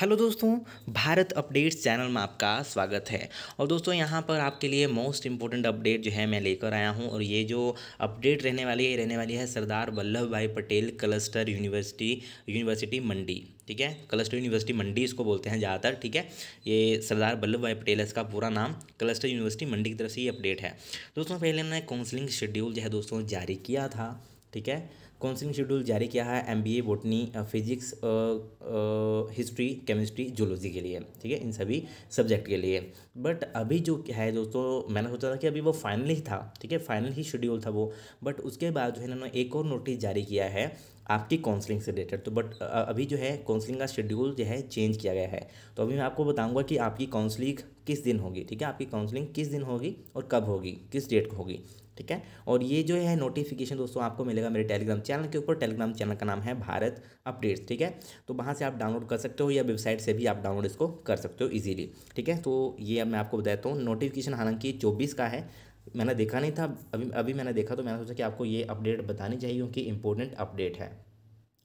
hello दोस्तों Bharat updates channel में आपका स्वागत है और दोस्तों यहाँ पर आपके लिए मोस्ट इम्पोर्टेंट अपडेट जो है मैं लेकर आया हूँ और ये जो अपडेट रहने वाली है रहने वाली है Sardar Vallabh Bhai Patel cluster university university Mandi ठीक है क्लस्टर यूनिवर्सिटी मंडी इसको बोलते हैं ज़्यादातर ठीक है ये सरदार वल्लभ भाई पटेल इसका पूरा नाम क्लस्टर यूनिवर्सिटी मंडी की तरफ से ये अपडेट है दोस्तों पहले मैंने काउंसिलिंग शेड्यूल जो है दोस्तों जारी किया था ठीक है काउंसलिंग शेड्यूल जारी किया है M B A botany physics history chemistry zoology के लिए ठीक है इन सभी सब्जेक्ट के लिए बट अभी जो है दोस्तों मैंने सोचा था कि अभी वो फाइनल ही था ठीक है फाइनल ही शेड्यूल था वो बट उसके बाद जो है इन्होंने एक और नोटिस जारी किया है आपकी काउंसलिंग से रिलेटेड तो बट uh, अभी जो है काउंसलिंग का शेड्यूल जो है चेंज किया गया है तो अभी मैं आपको बताऊंगा कि आपकी काउंसलिंग किस दिन होगी ठीक है आपकी काउंसलिंग किस दिन होगी और कब होगी किस डेट को होगी ठीक है और ये जो है नोटिफिकेशन दोस्तों आपको मिलेगा मेरे टेलीग्राम चैनल के ऊपर टेलीग्राम चैनल का नाम है भारत अपडेट्स ठीक है तो वहाँ से आप डाउनलोड कर सकते हो या वेबसाइट से भी आप डाउनलोड इसको कर सकते हो ईजिली ठीक है तो ये अब मैं आपको बताता हूँ नोटिफिकेशन हालांकि चौबीस का है मैंने देखा नहीं था अभी अभी मैंने देखा तो मैंने सोचा कि आपको ये अपडेट बतानी चाहिए क्योंकि इंपॉर्टेंट अपडेट है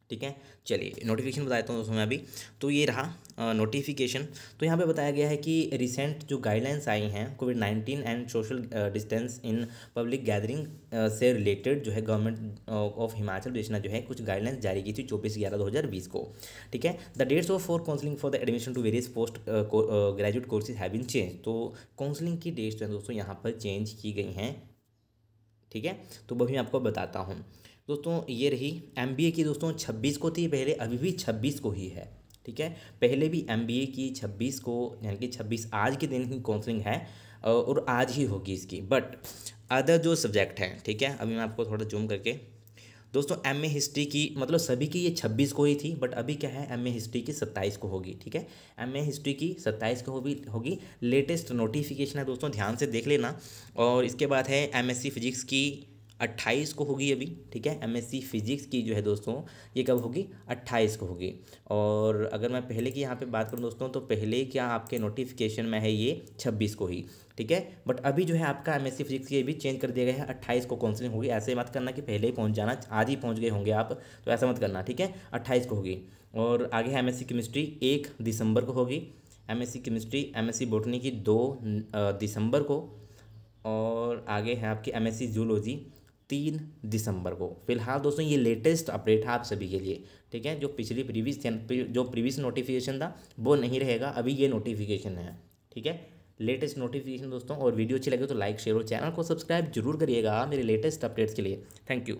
ठीक है चलिए नोटिफिकेशन बता देता हूँ दोस्तों मैं अभी तो ये रहा नोटिफिकेशन तो यहाँ पे बताया गया है कि रिसेंट जो गाइडलाइंस आई हैं Covid nineteen and social distance in public gathering से रिलेटेड जो है गवर्नमेंट ऑफ हिमाचल प्रदेश ने जो है कुछ गाइडलाइंस जारी की थी चौबीस ग्यारह दो हज़ार बीस को ठीक है the dates of for counselling for the admission to various post graduate courses have been change तो काउंसलिंग की डेट्स जो है दोस्तों यहाँ पर चेंज की गई हैं ठीक है तो वो भी मैं आपको बताता हूँ दोस्तों ये रही एम की दोस्तों छब्बीस को थी पहले अभी भी छब्बीस को ही है ठीक है पहले भी एम की छब्बीस को यानी कि छब्बीस आज के दिन की काउंसलिंग है और आज ही होगी इसकी बट अदर जो सब्जेक्ट हैं ठीक है अभी मैं आपको थोड़ा जूम करके दोस्तों एम ए हिस्ट्री की मतलब सभी की ये छब्बीस को ही थी बट अभी क्या है एम ए हिस्ट्री की सत्ताईस को होगी ठीक है एम ए हिस्ट्री की सत्ताईस को होगी होगी लेटेस्ट नोटिफिकेशन है दोस्तों ध्यान से देख लेना और इसके बाद है एम एस सी फिजिक्स की अट्ठाईस को होगी अभी ठीक है एमएससी फिजिक्स की जो है दोस्तों ये कब होगी अट्ठाईस को होगी और अगर मैं पहले की यहाँ पे बात करूँ दोस्तों तो पहले क्या आपके नोटिफिकेशन में है ये छब्बीस को ही ठीक है बट अभी जो है आपका एम एस फिजिक्स ये भी चेंज कर दिया गया है अट्ठाईस को काउंसलिंग होगी ऐसे मत करना कि पहले ही पहुंच जाना आज ही पहुंच गए होंगे आप तो ऐसा मत करना ठीक है अट्ठाईस को होगी और आगे है एम केमिस्ट्री एक दिसंबर को होगी M S chemistry M S botany की दो दिसंबर को और आगे है आपकी एम एस जूलॉजी तीन दिसंबर को फिलहाल दोस्तों ये लेटेस्ट अपडेट है आप सभी के लिए ठीक है जो पिछली प्रीवियस जो प्रीवियस नोटिफिकेशन था वो नहीं रहेगा अभी ये नोटिफिकेशन है ठीक है लेटेस्ट नोटिफिकेशन दोस्तों और वीडियो अच्छी लगे तो लाइक शेयर और चैनल को सब्सक्राइब जरूर करिएगा मेरे लेटेस्ट अपडेट्स के लिए थैंक यू